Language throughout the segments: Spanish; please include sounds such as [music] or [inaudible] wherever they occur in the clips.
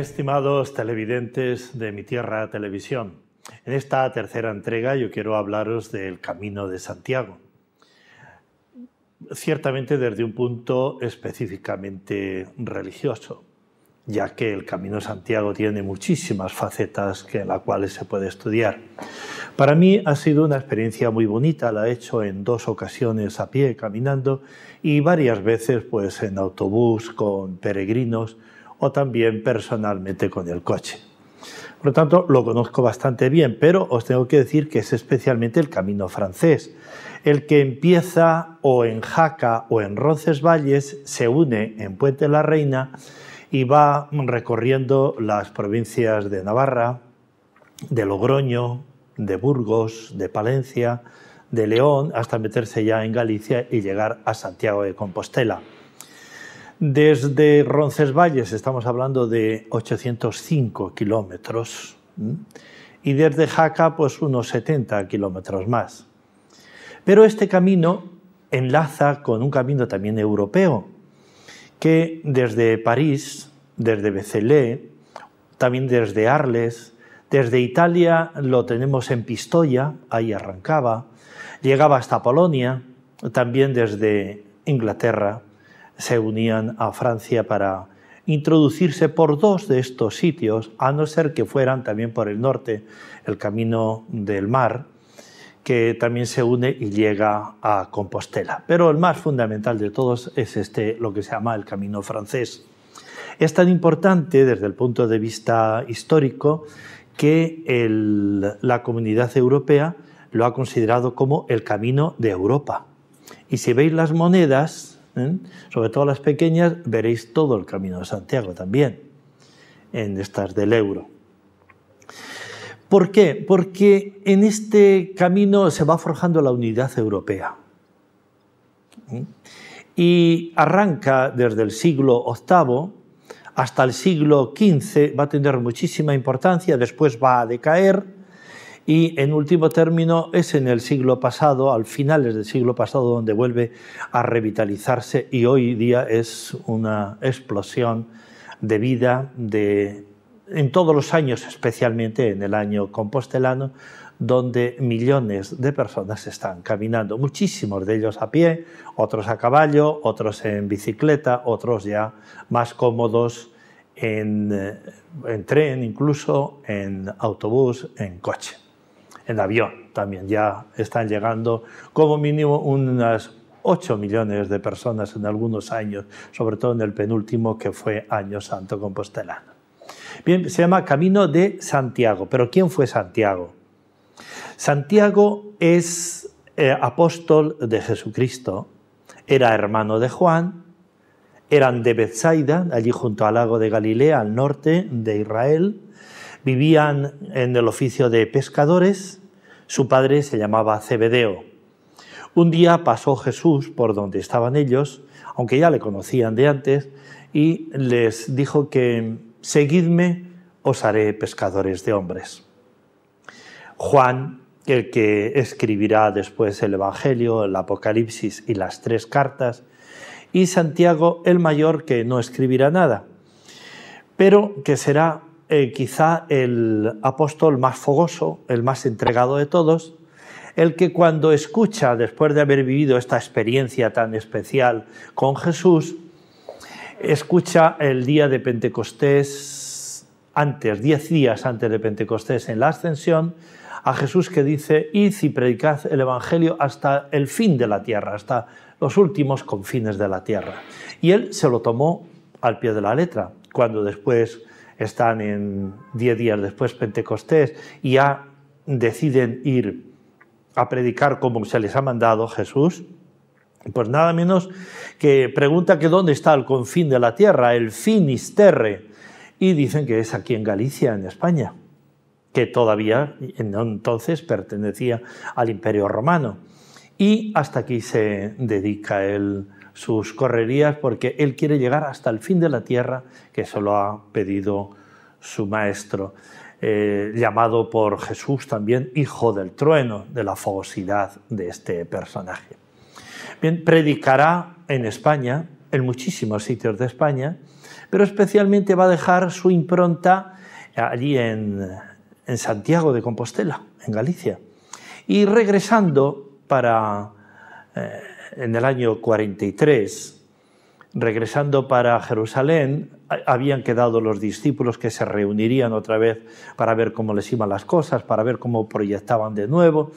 Estimados televidentes de Mi Tierra Televisión, en esta tercera entrega yo quiero hablaros del Camino de Santiago, ciertamente desde un punto específicamente religioso, ya que el Camino de Santiago tiene muchísimas facetas que las cuales se puede estudiar. Para mí ha sido una experiencia muy bonita, la he hecho en dos ocasiones a pie, caminando, y varias veces pues en autobús con peregrinos, también personalmente con el coche. Por lo tanto, lo conozco bastante bien, pero os tengo que decir que es especialmente el camino francés, el que empieza o en Jaca o en Roncesvalles, se une en Puente la Reina y va recorriendo las provincias de Navarra, de Logroño, de Burgos, de Palencia, de León, hasta meterse ya en Galicia y llegar a Santiago de Compostela. Desde Roncesvalles estamos hablando de 805 kilómetros y desde Jaca pues unos 70 kilómetros más. Pero este camino enlaza con un camino también europeo que desde París, desde Becelé, también desde Arles, desde Italia lo tenemos en Pistoia, ahí arrancaba, llegaba hasta Polonia, también desde Inglaterra, se unían a Francia para introducirse por dos de estos sitios, a no ser que fueran también por el norte, el camino del mar, que también se une y llega a Compostela. Pero el más fundamental de todos es este, lo que se llama el camino francés. Es tan importante desde el punto de vista histórico que la comunidad europea lo ha considerado como el camino de Europa. Y si veis las monedas, ¿eh? sobre todo las pequeñas, veréis todo el camino de Santiago también, en estas del euro. ¿Por qué? Porque en este camino se va forjando la unidad europea. ¿eh? Y arranca desde el siglo VIII hasta el siglo XV, va a tener muchísima importancia, después va a decaer, y en último término es en el siglo pasado, al finales del siglo pasado, donde vuelve a revitalizarse y hoy día es una explosión de vida de, en todos los años, especialmente en el año compostelano, donde millones de personas están caminando, muchísimos de ellos a pie, otros a caballo, otros en bicicleta, otros ya más cómodos en eh, tren, incluso en autobús, en coche en avión también. Ya están llegando como mínimo unas 8 millones de personas en algunos años, sobre todo en el penúltimo que fue Año Santo Compostelano. Bien, se llama Camino de Santiago, pero ¿quién fue Santiago? Santiago es eh, apóstol de Jesucristo, era hermano de Juan, eran de Bethsaida, allí junto al lago de Galilea, al norte de Israel, vivían en el oficio de pescadores. Su padre se llamaba Cebedeo. Un día pasó Jesús por donde estaban ellos, aunque ya le conocían de antes, y les dijo que seguidme, os haré pescadores de hombres. Juan, el que escribirá después el Evangelio, el Apocalipsis y las tres cartas, y Santiago el mayor, que no escribirá nada, pero que será eh, quizá el apóstol más fogoso, el más entregado de todos, el que cuando escucha, después de haber vivido esta experiencia tan especial con Jesús, escucha el día de Pentecostés, antes, diez días antes de Pentecostés en la ascensión, a Jesús que dice, id y predicad el Evangelio hasta el fin de la tierra, hasta los últimos confines de la tierra. Y él se lo tomó al pie de la letra, cuando después están en 10 días después Pentecostés y ya deciden ir a predicar como se les ha mandado Jesús, pues nada menos que pregunta que dónde está el confín de la tierra, el Finisterre, y dicen que es aquí en Galicia, en España, que todavía entonces pertenecía al Imperio Romano. Y hasta aquí se dedica el, sus correrías porque Él quiere llegar hasta el fin de la tierra, que eso lo ha pedido su maestro, eh, llamado por Jesús también hijo del trueno, de la fogosidad de este personaje. Bien, predicará en España, en muchísimos sitios de España, pero especialmente va a dejar su impronta allí en, Santiago de Compostela, en Galicia. Y regresando para... Eh, en el año 43, regresando para Jerusalén, habían quedado los discípulos que se reunirían otra vez para ver cómo les iban las cosas, para ver cómo proyectaban de nuevo.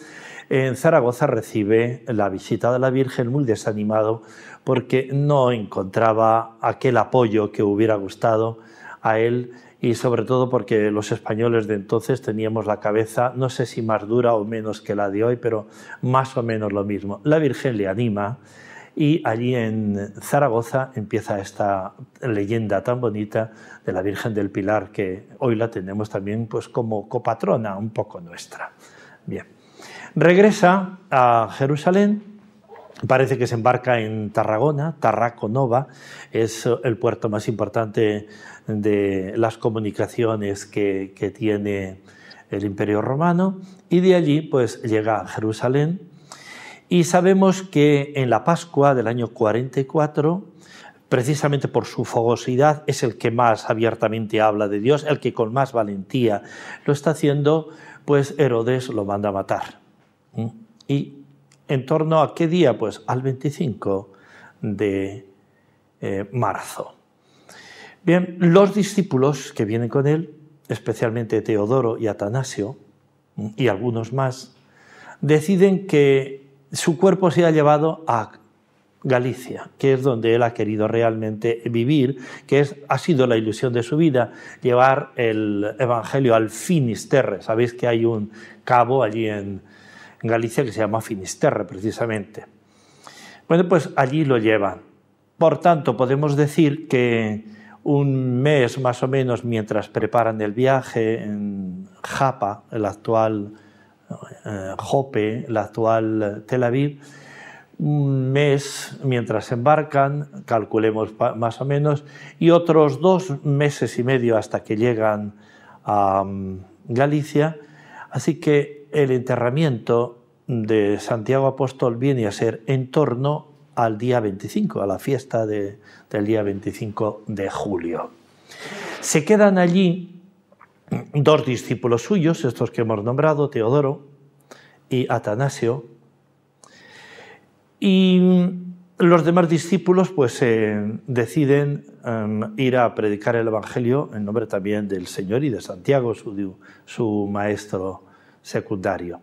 En Zaragoza recibe la visita de la Virgen muy desanimado porque no encontraba aquel apoyo que hubiera gustado a él y sobre todo porque los españoles de entonces teníamos la cabeza, no sé si más dura o menos que la de hoy, pero más o menos lo mismo. La Virgen le anima y allí en Zaragoza empieza esta leyenda tan bonita de la Virgen del Pilar que hoy la tenemos también pues como copatrona un poco nuestra. Bien. Regresa a Jerusalén Parece que se embarca en Tarragona, Tarraco Nova, es el puerto más importante de las comunicaciones que, tiene el Imperio Romano y de allí pues llega a Jerusalén y sabemos que en la Pascua del año 44 precisamente por su fogosidad es el que más abiertamente habla de Dios, el que con más valentía lo está haciendo, pues Herodes lo manda a matar. ¿Mm? Y en torno a qué día? Pues al 25 de eh, marzo. Bien, los discípulos que vienen con él, especialmente Teodoro y Atanasio, y algunos más, deciden que su cuerpo sea llevado a Galicia, que es donde él ha querido realmente vivir, que es, ha sido la ilusión de su vida, llevar el Evangelio al Finisterre. Sabéis que hay un cabo allí en Galicia que se llama Finisterre, precisamente. Bueno, pues allí lo llevan. Por tanto, podemos decir que un mes más o menos mientras preparan el viaje en Japa, el actual eh, Jope, el actual Tel Aviv. Un mes mientras embarcan, calculemos más o menos, y otros dos meses y medio hasta que llegan a mm, Galicia. Así que el enterramiento de Santiago Apóstol viene a ser en torno al día 25, a la fiesta del día 25 de julio. Se quedan allí dos discípulos suyos, estos que hemos nombrado, Teodoro y Atanasio, y los demás discípulos pues eh, deciden em, ir a predicar el Evangelio en nombre también del Señor y de Santiago, su, su maestro secundario.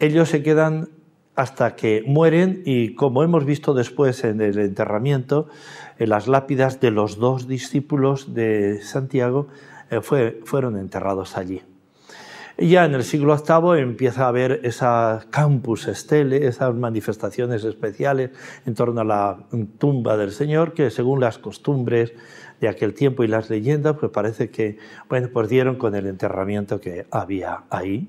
Ellos se quedan hasta que mueren y como hemos visto después en el enterramiento, en eh, las lápidas de los dos discípulos de Santiago eh, fueron enterrados allí. ya en el siglo VIII empieza a haber esa campus estele, esas manifestaciones especiales en torno a la tumba del Señor, que según las costumbres de aquel tiempo y las leyendas, pues parece que bueno, pues dieron con el enterramiento que había ahí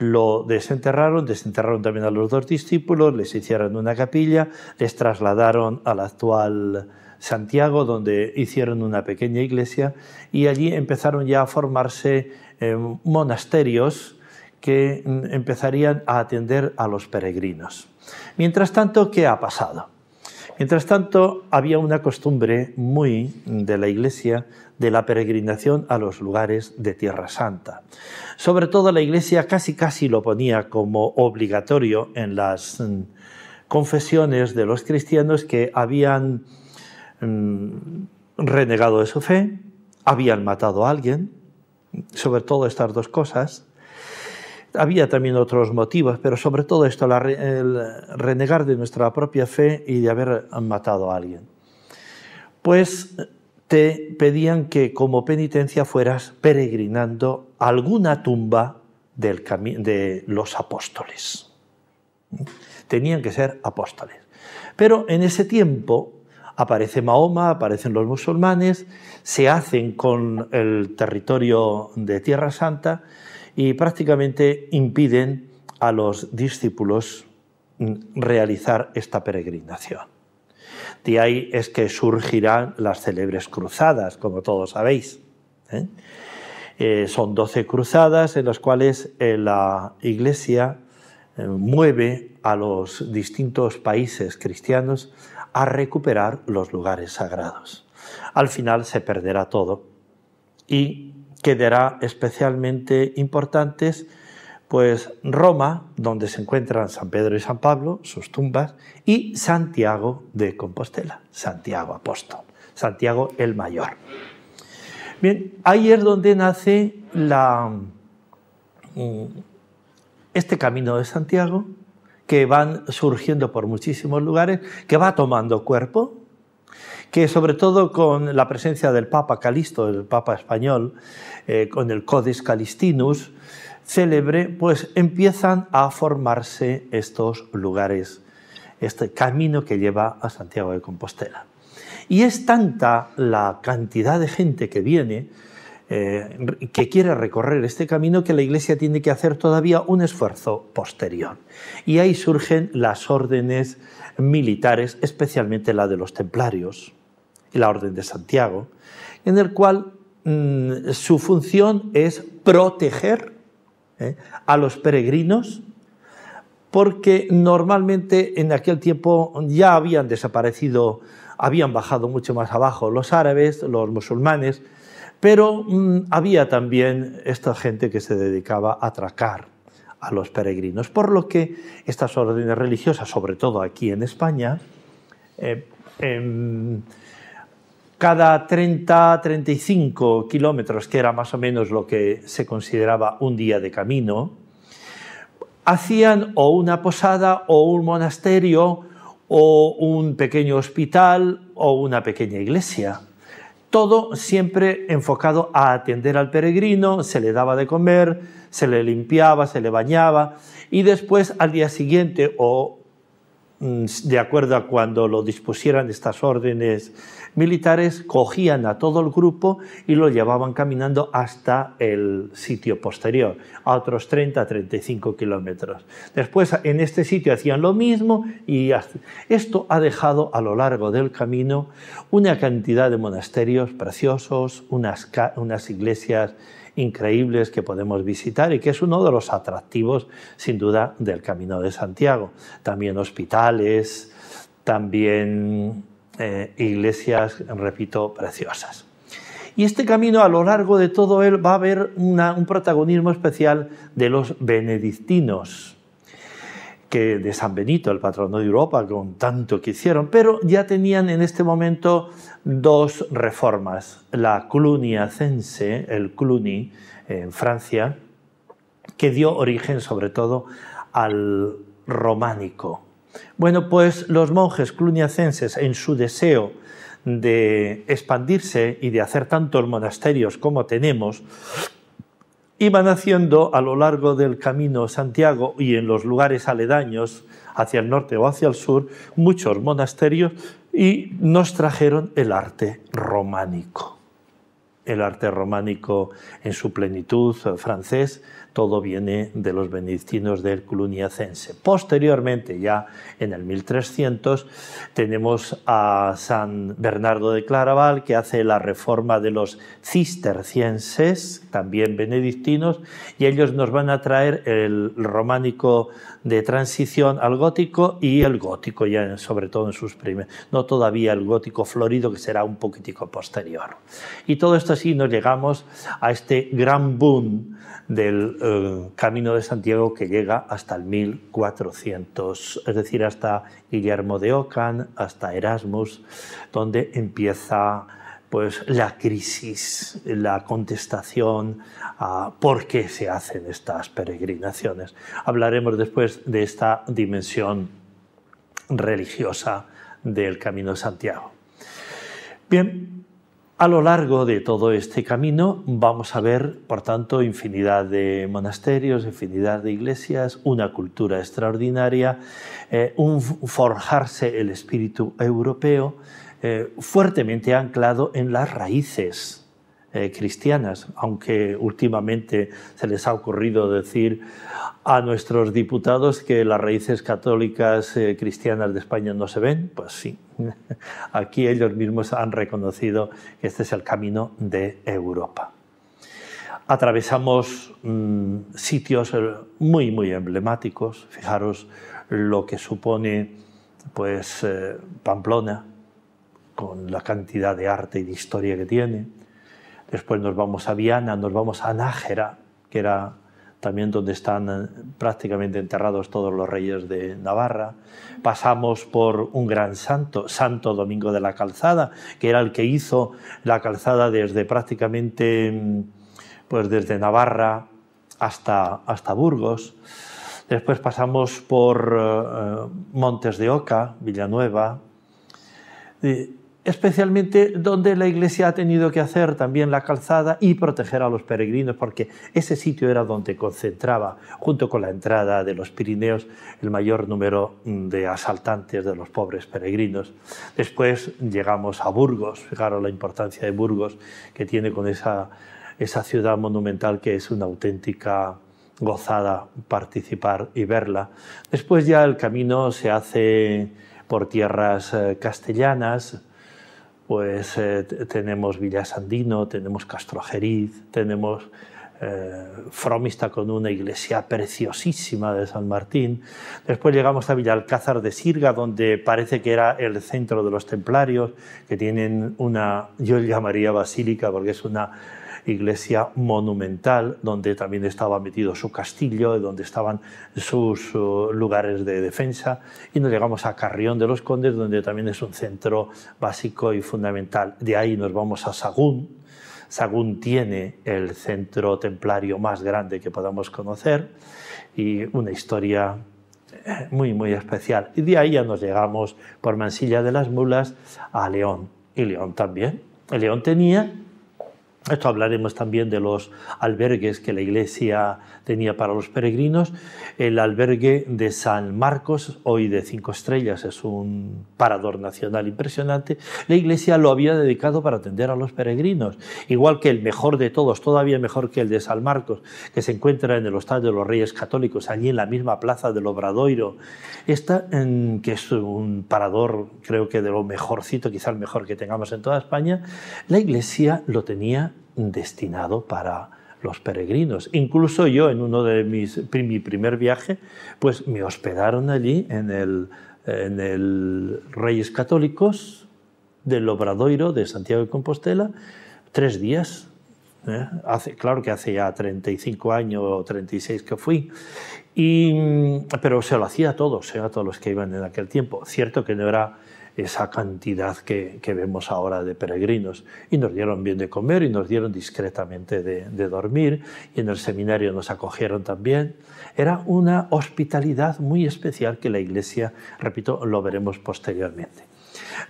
lo desenterraron, desenterraron también a los dos discípulos, les hicieron una capilla, les trasladaron al actual Santiago, donde hicieron una pequeña iglesia y allí empezaron ya a formarse eh, monasterios que mm, empezarían a atender a los peregrinos. Mientras tanto, ¿qué ha pasado? Mientras tanto, había una costumbre muy de la iglesia de la peregrinación a los lugares de Tierra Santa. Sobre todo la Iglesia casi casi lo ponía como obligatorio en las mm, confesiones de los cristianos que habían mm, renegado de su fe, habían matado a alguien, sobre todo estas dos cosas. Había también otros motivos, pero sobre todo esto, el renegar de nuestra propia fe y de haber matado a alguien. Pues te pedían que como penitencia fueras peregrinando alguna tumba de los apóstoles. Tenían que ser apóstoles. Pero en ese tiempo aparece Mahoma, aparecen los musulmanes, se hacen con el territorio de Tierra Santa y prácticamente impiden a los discípulos mm, realizar esta peregrinación. De ahí es que surgirán las célebres cruzadas, como todos sabéis. ¿eh? Eh, son doce cruzadas en las cuales eh, la Iglesia mueve a los distintos países cristianos a recuperar los lugares sagrados. Al final se perderá todo y quedará especialmente importantes pues Roma, donde se encuentran San Pedro y San Pablo, sus tumbas, y Santiago de Compostela, Santiago Apóstol, Santiago el Mayor. Bien, ahí es donde nace la, mm, este camino de Santiago, que van surgiendo por muchísimos lugares, que va tomando cuerpo, que sobre todo con la presencia del Papa Calisto, el Papa español, eh, con el Codex Calistinus, célebre, pues empiezan a formarse estos lugares, este camino que lleva a Santiago de Compostela. Y es tanta la cantidad de gente que viene, eh, que quiere recorrer este camino, que la Iglesia tiene que hacer todavía un esfuerzo posterior. Y ahí surgen las órdenes militares, especialmente la de los templarios y la Orden de Santiago, en el cual mm, su función es proteger ¿eh? a los peregrinos, porque normalmente en aquel tiempo ya habían desaparecido, habían bajado mucho más abajo los árabes, los musulmanes, pero mm, había también esta gente que se dedicaba a atracar a los peregrinos, por lo que estas órdenes religiosas, sobre todo aquí en España, eh, em, cada 30-35 kilómetros, que era más o menos lo que se consideraba un día de camino, hacían o una posada o un monasterio o un pequeño hospital o una pequeña iglesia. Todo siempre enfocado a atender al peregrino, se le daba de comer, se le limpiaba, se le bañaba y después al día siguiente o mm, de acuerdo a cuando lo dispusieran estas órdenes militares cogían a todo el grupo y lo llevaban caminando hasta el sitio posterior, a otros 30-35 kilómetros. Después en este sitio hacían lo mismo y esto ha dejado a lo largo del camino una cantidad de monasterios preciosos, unas, unas iglesias increíbles que podemos visitar y que es uno de los atractivos, sin duda, del Camino de Santiago. También hospitales, también eh, iglesias, repito, preciosas. Y este camino a lo largo de todo él va a haber un protagonismo especial de los benedictinos, que de San Benito, el patrono de Europa, con tanto que hicieron, pero ya tenían en este momento dos reformas, la cluniacense, el cluny en Francia, que dio origen sobre todo al románico, bueno, pues los monjes cluniacenses en su deseo de expandirse y de hacer tantos monasterios como tenemos, iban haciendo a lo largo del camino Santiago y en los lugares aledaños hacia el norte o hacia el sur muchos monasterios y nos trajeron el arte románico. El arte románico en su plenitud eh, francés todo viene de los benedictinos del Cluniacense. Posteriormente, ya en el 1300, tenemos a San Bernardo de Claraval, que hace la reforma de los cistercienses, también benedictinos, y ellos nos van a traer el románico de transición al gótico y el gótico, ya sobre todo en sus primeros, no todavía el gótico florido, que será un poquitico posterior. Y todo esto así nos llegamos a este gran boom del eh, Camino de Santiago que llega hasta el 1400, es decir, hasta Guillermo de Ocán, hasta Erasmus, donde empieza pues la crisis, la contestación a por qué se hacen estas peregrinaciones. Hablaremos después de esta dimensión religiosa del Camino de Santiago. Bien, a lo largo de todo este camino vamos a ver, por tanto, infinidad de monasterios, infinidad de iglesias, una cultura extraordinaria, eh, un forjarse el espíritu europeo eh, fuertemente anclado en las raíces eh, cristianas, aunque últimamente se les ha ocurrido decir a nuestros diputados que las raíces católicas eh, cristianas de España no se ven, pues sí, [laughs] aquí ellos mismos han reconocido que este es el camino de Europa. Atravesamos mm, sitios eh, muy, muy emblemáticos, fijaros lo que supone pues, Pamplona, con la cantidad de arte y de historia que tiene, después nos vamos a Viana, nos vamos a Nájera, que era también donde están eh, prácticamente enterrados todos los reyes de Navarra. Pasamos por un gran santo, Santo Domingo de la Calzada, que era el que hizo la calzada desde prácticamente mm, pues desde Navarra hasta, hasta Burgos. Después pasamos por eh, eh, Montes de Oca, Villanueva especialmente donde la iglesia ha tenido que hacer también la calzada y proteger a los peregrinos, porque ese sitio era donde concentraba, junto con la entrada de los Pirineos, el mayor número mm, de asaltantes de los pobres peregrinos. Después llegamos a Burgos, fijaros la importancia de Burgos que tiene con esa, esa ciudad monumental que es una auténtica gozada participar y verla. Después ya el camino se hace por tierras eh, castellanas, pues eh, tenemos Villa Sandino, tenemos Castrojeriz, tenemos eh, Fromista con una iglesia preciosísima de San Martín. Después llegamos a Villalcázar de Sirga, donde parece que era el centro de los templarios, que tienen una, yo llamaría basílica porque es una iglesia monumental donde también estaba metido su castillo, donde estaban sus uh, lugares de defensa, y nos llegamos a Carrión de los Condes, donde también es un centro básico y fundamental. De ahí nos vamos a Sagún, Sagún tiene el centro templario más grande que podamos conocer y una historia eh, muy, muy especial. Y de ahí ya nos llegamos por Mansilla de las Mulas a León. Y León también. León tenía esto hablaremos también de los albergues que la iglesia tenía para los peregrinos. El albergue de San Marcos, hoy de cinco estrellas, es un parador nacional impresionante. La iglesia lo había dedicado para atender a los peregrinos, igual que el mejor de todos, todavía mejor que el de San Marcos, que se encuentra en el Hostal de los Reyes Católicos, allí en la misma plaza del Obradoiro. Esta, que es un parador, creo que de lo mejorcito, quizá el mejor que tengamos en toda España, la iglesia lo tenía destinado para los peregrinos. Incluso yo en uno de mis mi primer viaje, pues me hospedaron allí en el, en el Reyes Católicos del Obradoiro de Santiago de Compostela tres días. ¿eh? Hace, claro que hace ya 35 años o 36 que fui, pero se lo hacía a todos, ¿eh? a todos los que iban en aquel tiempo. Cierto que no era esa cantidad que, vemos ahora de peregrinos. Y nos dieron bien de comer y nos dieron discretamente de, de dormir y en el seminario nos acogieron también. Era una hospitalidad muy especial que la Iglesia, repito, lo veremos posteriormente.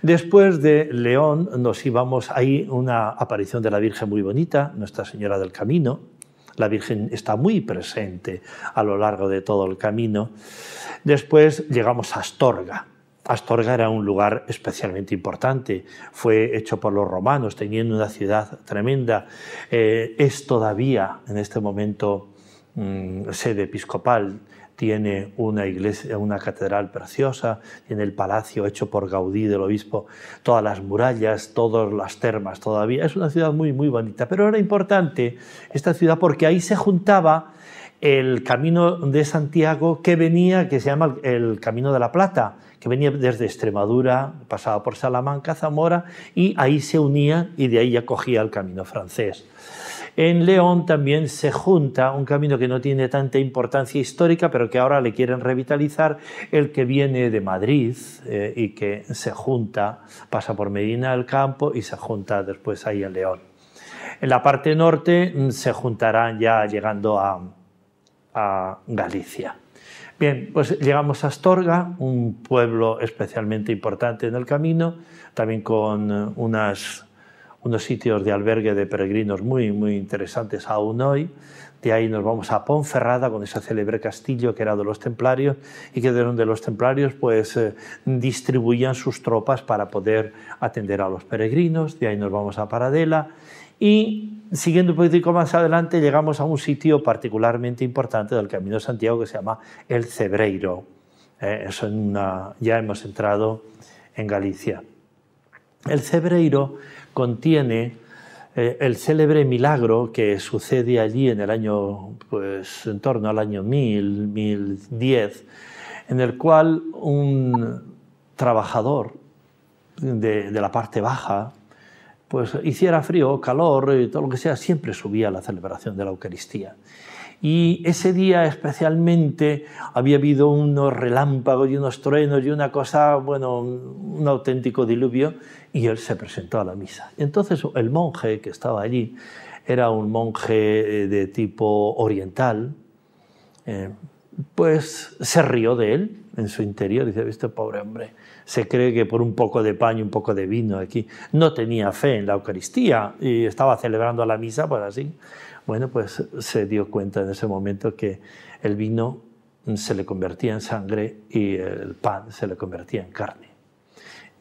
Después de León nos íbamos, hay una aparición de la Virgen muy bonita, Nuestra Señora del Camino. La Virgen está muy presente a lo largo de todo el camino. Después llegamos a Astorga. Astorga era un lugar especialmente importante, fue hecho por los romanos, teniendo una ciudad tremenda, eh, es todavía en este momento mm, sede episcopal, tiene una iglesia, una catedral preciosa, tiene el palacio hecho por Gaudí del obispo, todas las murallas, todas las termas todavía. Es una ciudad muy, muy bonita, pero era importante esta ciudad porque ahí se juntaba el camino de Santiago que venía, que se llama el Camino de la Plata, que venía desde Extremadura, pasaba por Salamanca, Zamora, y ahí se unía y de ahí ya cogía el camino francés. En León también se junta un camino que no tiene tanta importancia histórica, pero que ahora le quieren revitalizar, el que viene de Madrid eh, y que se junta, pasa por Medina del Campo y se junta después ahí en León. En la parte norte mm, se juntarán ya llegando a, a Galicia. Bien, pues llegamos a Astorga, un pueblo especialmente importante en el camino, también con eh, unos sitios de albergue de peregrinos muy, muy interesantes aún hoy. De ahí nos vamos a Ponferrada con ese célebre castillo que era de los templarios y que de donde los templarios pues eh, distribuían sus tropas para poder atender a los peregrinos. De ahí nos vamos a Paradela y siguiendo un poquito más adelante llegamos a un sitio particularmente importante del Camino de Santiago que se llama El Cebreiro. Eh, eso en una, ya hemos entrado en Galicia. El Cebreiro contiene eh, el célebre milagro que sucede allí en el año, pues en torno al año 1000, 1010, en el cual un trabajador de la parte baja pues hiciera frío, calor, y eh, todo lo que sea, siempre subía a la celebración de la Eucaristía. Y ese día especialmente había habido unos relámpagos y unos truenos y una cosa, bueno, un auténtico diluvio, y él se presentó a la misa. Entonces el monje que estaba allí era un monje eh, de tipo oriental, eh, pues se rió de él en su interior, dice, viste, pobre hombre, se cree que por un poco de paño, un poco de vino aquí, no tenía fe en la Eucaristía y estaba celebrando la misa, pues así. Bueno, pues se dio cuenta en ese momento que el vino se le convertía en sangre y el pan se le convertía en carne.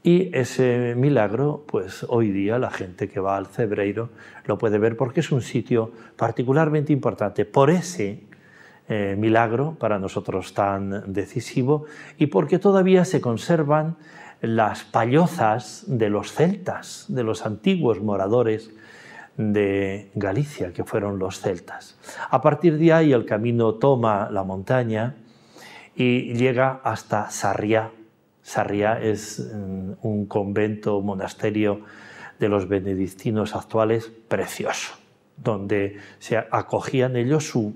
Y ese milagro, pues hoy día la gente que va al Cebreiro lo puede ver porque es un sitio particularmente importante. Por ese eh, milagro para nosotros tan decisivo y porque todavía se conservan las payozas de los celtas, de los antiguos moradores de Galicia, que fueron los celtas. A partir de ahí el camino toma la montaña y llega hasta Sarriá. Sarriá es mm, un convento, monasterio de los benedictinos actuales precioso, donde se acogían ellos su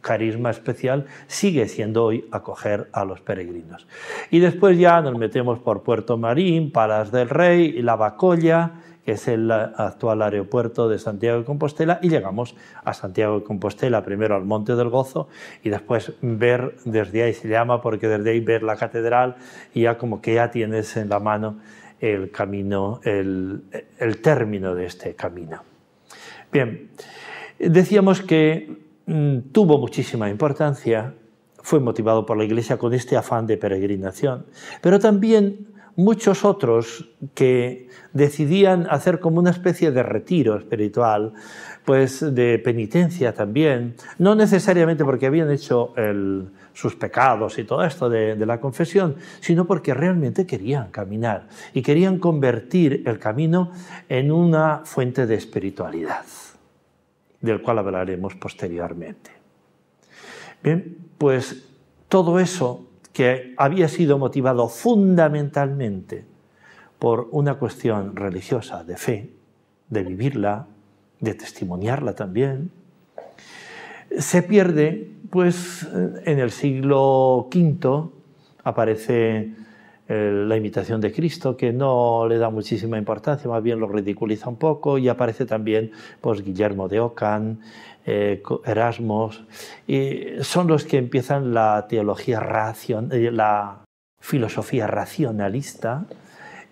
carisma especial, sigue siendo hoy acoger a los peregrinos. Y después ya nos metemos por Puerto Marín, Palas del Rey, La Bacolla, que es el actual aeropuerto de Santiago de Compostela, y llegamos a Santiago de Compostela, primero al Monte del Gozo, y después ver desde ahí, se llama porque desde ahí ver la catedral, y ya como que ya tienes en la mano el camino, el, el término de este camino. Bien, decíamos que Mm, tuvo muchísima importancia, fue motivado por la Iglesia con este afán de peregrinación, pero también muchos otros que decidían hacer como una especie de retiro espiritual, pues de penitencia también, no necesariamente porque habían hecho sus pecados y todo esto de, la confesión, sino porque realmente querían caminar y querían convertir el camino en una fuente de espiritualidad del cual hablaremos posteriormente. Bien, pues todo eso que había sido motivado fundamentalmente por una cuestión religiosa de fe, de vivirla, de testimoniarla también, se pierde, pues en el siglo V aparece la imitación de Cristo, que no le da muchísima importancia, más bien lo ridiculiza un poco, y aparece también pues, Guillermo de Ockham, eh, Erasmus, y son los que empiezan la teología racional. Eh, la filosofía racionalista,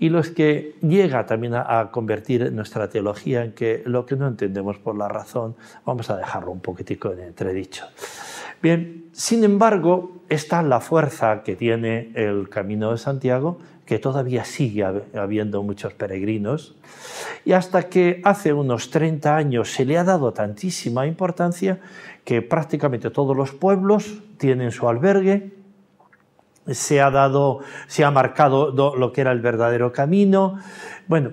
y los que llega también a, a convertir nuestra teología en que lo que no entendemos por la razón, vamos a dejarlo un poquitico en entredicho. Bien, sin embargo, está la fuerza que tiene el Camino de Santiago, que todavía sigue habiendo muchos peregrinos, y hasta que hace unos 30 años se le ha dado tantísima importancia que prácticamente todos los pueblos tienen su albergue, se ha marcado lo que era el verdadero camino, bueno,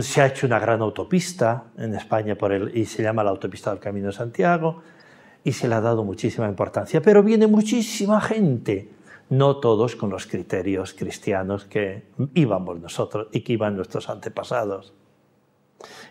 se ha hecho una gran autopista en España y se llama la autopista del Camino de Santiago, y se le ha dado muchísima importancia. Pero viene muchísima gente, no todos con los criterios cristianos que íbamos nosotros y que iban nuestros antepasados.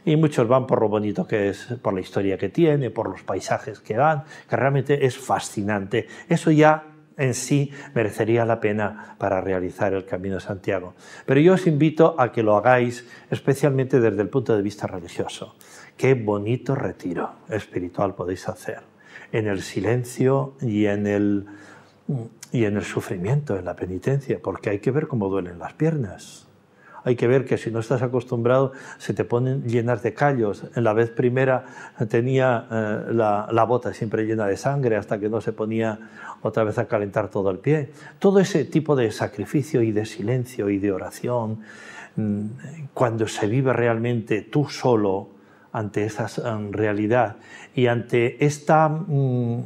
Y muchos van por lo bonito que es, por la historia que tiene, por los paisajes que dan, que realmente es fascinante. Eso ya en sí merecería la pena para realizar el Camino de Santiago. Pero yo os invito a que lo hagáis especialmente desde el punto de vista religioso. Qué bonito retiro espiritual podéis hacer en el silencio y en el, y en el sufrimiento, en la penitencia, porque hay que ver cómo duelen las piernas. Hay que ver que si no estás acostumbrado se te ponen llenas de callos. En la vez primera tenía eh, la, la, bota siempre llena de sangre hasta que no se ponía otra vez a calentar todo el pie. Todo ese tipo de sacrificio y de silencio y de oración, mm, cuando se vive realmente tú solo, ante esa eh, realidad y ante mm,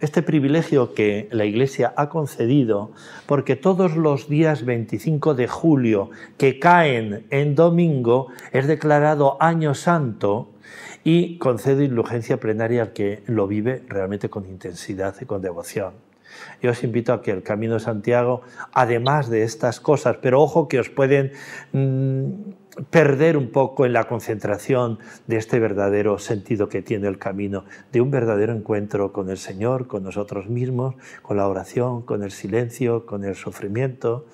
este privilegio que la Iglesia ha concedido, porque todos los días 25 de julio que caen en domingo es declarado año santo y concede indulgencia plenaria al que lo vive realmente con intensidad y con devoción. Yo os invito a que el Camino de Santiago, además de estas cosas, pero ojo que os pueden... Mm, perder un poco en la concentración de este verdadero sentido que tiene el camino, de un verdadero encuentro con el Señor, con nosotros mismos, con la oración, con el silencio, con el sufrimiento,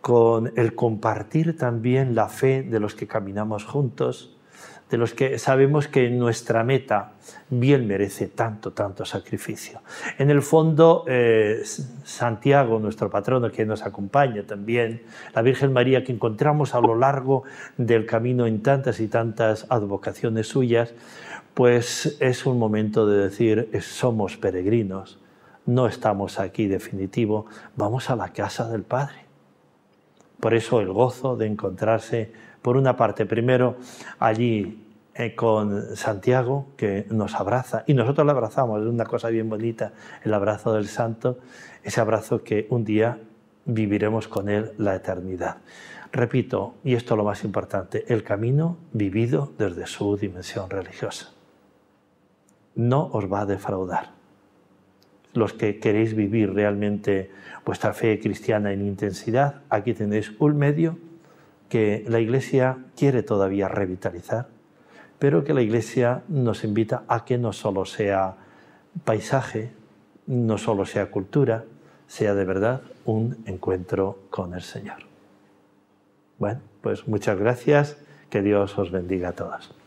con el compartir también la fe de los que caminamos juntos de los que sabemos que nuestra meta bien merece tanto, tanto sacrificio. En el fondo, eh, Santiago, nuestro patrono, que nos acompaña también, la Virgen María, que encontramos a lo largo del camino en tantas y tantas advocaciones suyas, pues es un momento de decir, somos peregrinos, no estamos aquí definitivo, vamos a la casa del Padre. Por eso el gozo de encontrarse por una parte, primero allí eh, con Santiago, que nos abraza, y nosotros le abrazamos, es una cosa bien bonita, el abrazo del santo, ese abrazo que un día viviremos con él la eternidad. Repito, y esto es lo más importante, el camino vivido desde su dimensión religiosa. No os va a defraudar los que queréis vivir realmente vuestra fe cristiana en intensidad, aquí tenéis un medio que la Iglesia quiere todavía revitalizar, pero que la Iglesia nos invita a que no solo sea paisaje, no solo sea cultura, sea de verdad un encuentro con el Señor. Bueno, pues muchas gracias, que Dios os bendiga a todas.